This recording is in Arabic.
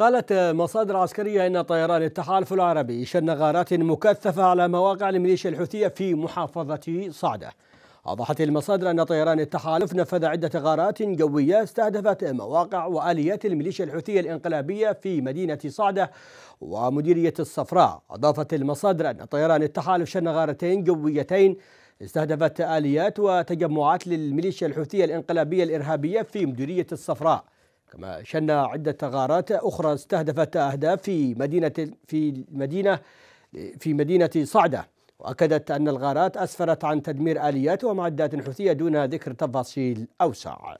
قالت مصادر عسكرية أن طيران التحالف العربي شن غارات مكثفة على مواقع الميليشيا الحوثية في محافظة صعدة أوضحت المصادر أن طيران التحالف نفذ عدة غارات جوية استهدفت مواقع وآليات الميليشيا الحوثية الإنقلابية في مدينة صعدة ومديرية الصفراء أضافت المصادر أن طيران التحالف شن غارتين جويتين استهدفت آليات وتجمعات للميليشيا الحوثية الإنقلابية الإرهابية في مديرية الصفراء كما شن عدة غارات أخرى استهدفت أهداف في مدينة في المدينة في مدينة صعدة وأكدت أن الغارات أسفرت عن تدمير آليات ومعدات حوثية دون ذكر تفاصيل أوسع